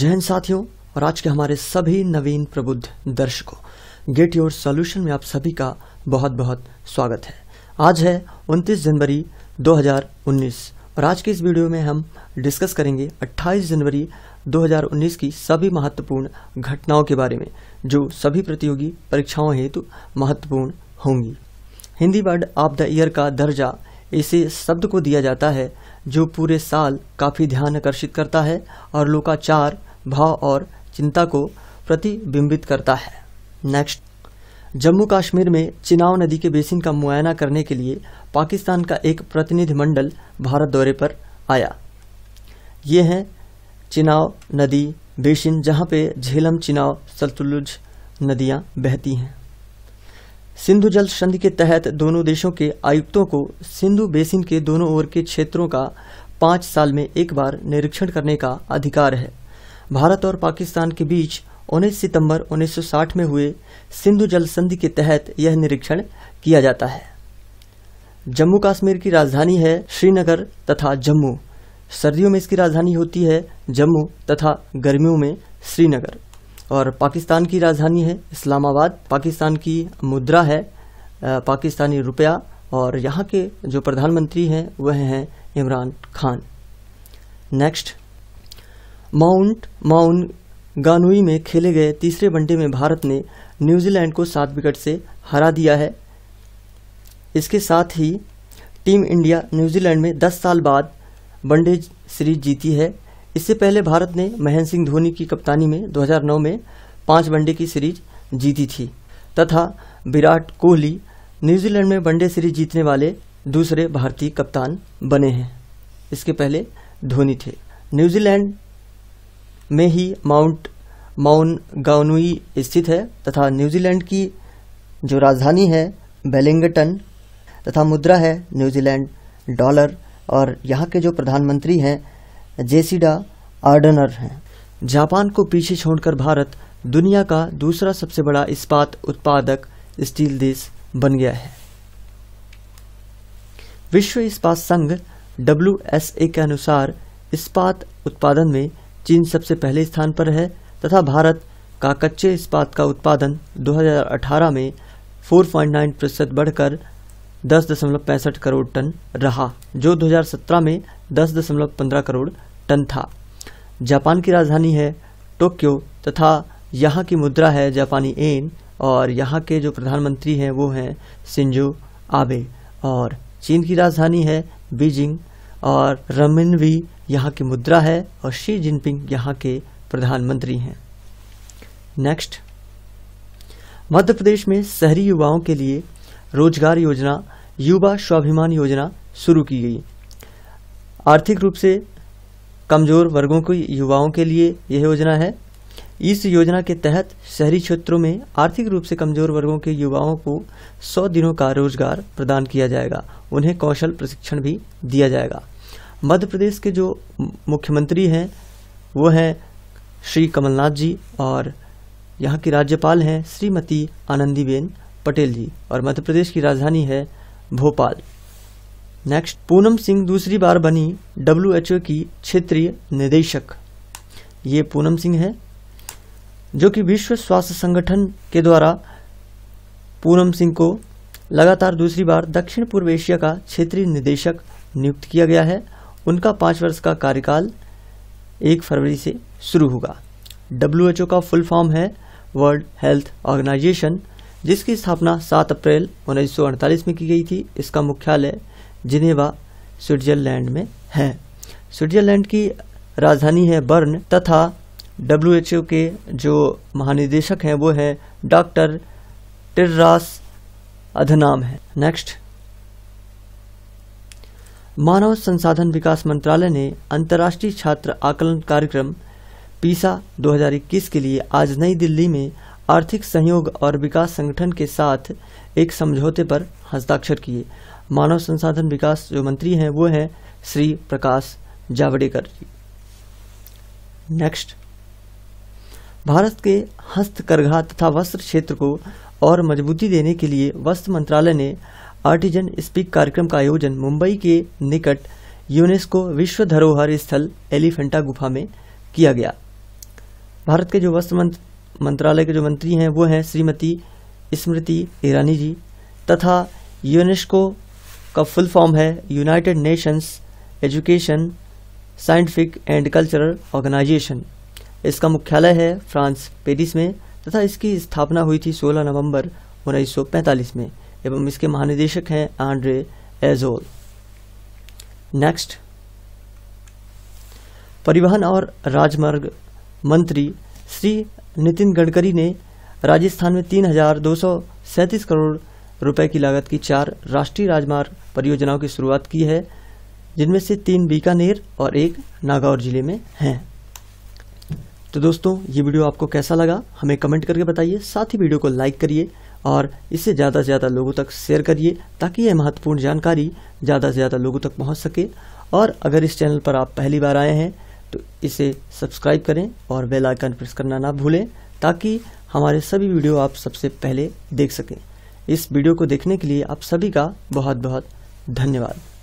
जैन साथियों और आज के हमारे सभी नवीन प्रबुद्ध दर्शकों गेट योर सॉल्यूशन में आप सभी का बहुत बहुत स्वागत है आज है 29 जनवरी 2019 और आज के इस वीडियो में हम डिस्कस करेंगे 28 जनवरी 2019 की सभी महत्वपूर्ण घटनाओं के बारे में जो सभी प्रतियोगी परीक्षाओं हेतु महत्वपूर्ण होंगी Hindi word of the year का दर्जा इसे शब्द को दिया जाता है जो पूरे साल काफ़ी ध्यान आकर्षित करता है और लोकाचार भाव और चिंता को प्रतिबिंबित करता है नेक्स्ट जम्मू कश्मीर में चिनाव नदी के बेसिन का मुआयना करने के लिए पाकिस्तान का एक प्रतिनिधिमंडल भारत दौरे पर आया ये हैं चिनाव नदी बेसिन जहाँ पे झेलम चिनाव सतलुज नदियाँ बहती हैं सिंधु जल संधि के तहत दोनों देशों के आयुक्तों को सिंधु बेसिन के दोनों ओर के क्षेत्रों का पांच साल में एक बार निरीक्षण करने का अधिकार है भारत और पाकिस्तान के बीच 19 सितंबर 1960 में हुए सिंधु जल संधि के तहत यह निरीक्षण किया जाता है जम्मू कश्मीर की राजधानी है श्रीनगर तथा जम्मू सर्दियों में इसकी राजधानी होती है जम्मू तथा गर्मियों में श्रीनगर और पाकिस्तान की राजधानी है इस्लामाबाद पाकिस्तान की मुद्रा है पाकिस्तानी रुपया और यहाँ के जो प्रधानमंत्री हैं वह हैं Imran Khan next Mount Maunganui में खेले गए तीसरे वनडे में भारत ने न्यूजीलैंड को सात विकेट से हरा दिया है इसके साथ ही टीम इंडिया न्यूजीलैंड में 10 साल बाद वनडे सीरीज जीती है इससे पहले भारत ने महेंद्र सिंह धोनी की कप्तानी में 2009 में पांच वनडे की सीरीज जीती थी तथा विराट कोहली न्यूजीलैंड में वनडे सीरीज जीतने वाले दूसरे भारतीय कप्तान बने हैं इसके पहले धोनी थे न्यूजीलैंड में ही माउंट माउन गाउनुई स्थित है तथा न्यूजीलैंड की जो राजधानी है बेलिंगटन तथा मुद्रा है न्यूजीलैंड डॉलर और यहाँ के जो प्रधानमंत्री हैं जेसिडा आर्डनर हैं जापान को पीछे छोड़कर भारत दुनिया का दूसरा सबसे बड़ा इस्पात उत्पादक स्टील देश बन गया है विश्व इस्पात संघ डब्ल्यू के अनुसार इस्पात उत्पादन में चीन सबसे पहले स्थान पर है तथा भारत का कच्चे इस्पात का उत्पादन 2018 में 4.9 प्रतिशत बढ़कर दस दशमलव पैंसठ करोड़ टन रहा जो 2017 में दस दशमलव पंद्रह करोड़ टन था जापान की राजधानी है टोक्यो तथा यहाँ की मुद्रा है जापानी एन और यहाँ के जो प्रधानमंत्री हैं वो हैं सिंजो आबे और चीन की राजधानी है बीजिंग और रमिनवी यहाँ की मुद्रा है और शी जिनपिंग यहाँ के प्रधानमंत्री हैं नेक्स्ट मध्य प्रदेश में शहरी युवाओं के लिए रोजगार योजना युवा स्वाभिमान योजना शुरू की गई आर्थिक रूप से कमज़ोर वर्गों के युवाओं के लिए यह योजना है इस योजना के तहत शहरी क्षेत्रों में आर्थिक रूप से कमज़ोर वर्गों के युवाओं को 100 दिनों का रोजगार प्रदान किया जाएगा उन्हें कौशल प्रशिक्षण भी दिया जाएगा मध्य प्रदेश के जो मुख्यमंत्री हैं वो हैं श्री कमलनाथ जी और यहाँ की राज्यपाल हैं श्रीमती आनंदीबेन पटेल जी और मध्य प्रदेश की राजधानी है भोपाल नेक्स्ट पूनम सिंह दूसरी बार बनी डब्ल्यू की क्षेत्रीय निदेशक ये पूनम सिंह है जो कि विश्व स्वास्थ्य संगठन के द्वारा पूनम सिंह को लगातार दूसरी बार दक्षिण पूर्व एशिया का क्षेत्रीय निदेशक नियुक्त किया गया है उनका पाँच वर्ष का कार्यकाल एक फरवरी से शुरू होगा डब्ल्यू का फुल फॉर्म है वर्ल्ड हेल्थ ऑर्गेनाइजेशन जिसकी स्थापना 7 अप्रैल उन्नीस में की गई थी इसका मुख्यालय जिनेवा स्विट्जरलैंड में है स्विट्जरलैंड की राजधानी है बर्न तथा डब्ल्यू के जो महानिदेशक हैं वो है डॉक्टर टिर्रास अधनाम है नेक्स्ट मानव संसाधन विकास मंत्रालय ने अंतर्राष्ट्रीय छात्र आकलन कार्यक्रम पीसा 2021 के लिए आज नई दिल्ली में आर्थिक सहयोग और विकास संगठन के साथ एक समझौते पर हस्ताक्षर किए मानव संसाधन विकास जो मंत्री हैं वो हैं श्री प्रकाश जावड़ेकर जी नेक्स्ट भारत के हस्तकरघा तथा वस्त्र क्षेत्र को और मजबूती देने के लिए वस्त्र मंत्रालय ने आर्टिजन स्पीक कार्यक्रम का आयोजन मुंबई के निकट यूनेस्को विश्व धरोहर स्थल एलिफेंटा गुफा में किया गया भारत के जो वस्त्र मंत्रालय के जो मंत्री हैं वो हैं श्रीमती स्मृति ईरानी जी तथा यूनेस्को का फुल फॉर्म है United Nations Education Scientific and Cultural Organization इसका मुख्यालय है फ्रांस पेरिस में तथा इसकी स्थापना हुई थी 16 नवंबर 1945 में एवं इसके महानिदेशक हैं आंड्रे एजोल नेक्स्ट परिवहन और राजमार्ग मंत्री श्री नितिन गडकरी ने राजस्थान में तीन करोड़ रुपए की लागत की चार राष्ट्रीय राजमार्ग परियोजनाओं की शुरुआत की है जिनमें से तीन बीकानेर और एक नागौर जिले में हैं तो दोस्तों ये वीडियो आपको कैसा लगा हमें कमेंट करके बताइए साथ ही वीडियो को लाइक करिए और इसे ज़्यादा से ज़्यादा लोगों तक शेयर करिए ताकि यह महत्वपूर्ण जानकारी ज़्यादा से ज़्यादा लोगों तक पहुंच सके और अगर इस चैनल पर आप पहली बार आए हैं तो इसे सब्सक्राइब करें और बेलाइकन प्रेस करना ना भूलें ताकि हमारे सभी वीडियो आप सबसे पहले देख सकें इस वीडियो को देखने के लिए आप सभी का बहुत बहुत धन्यवाद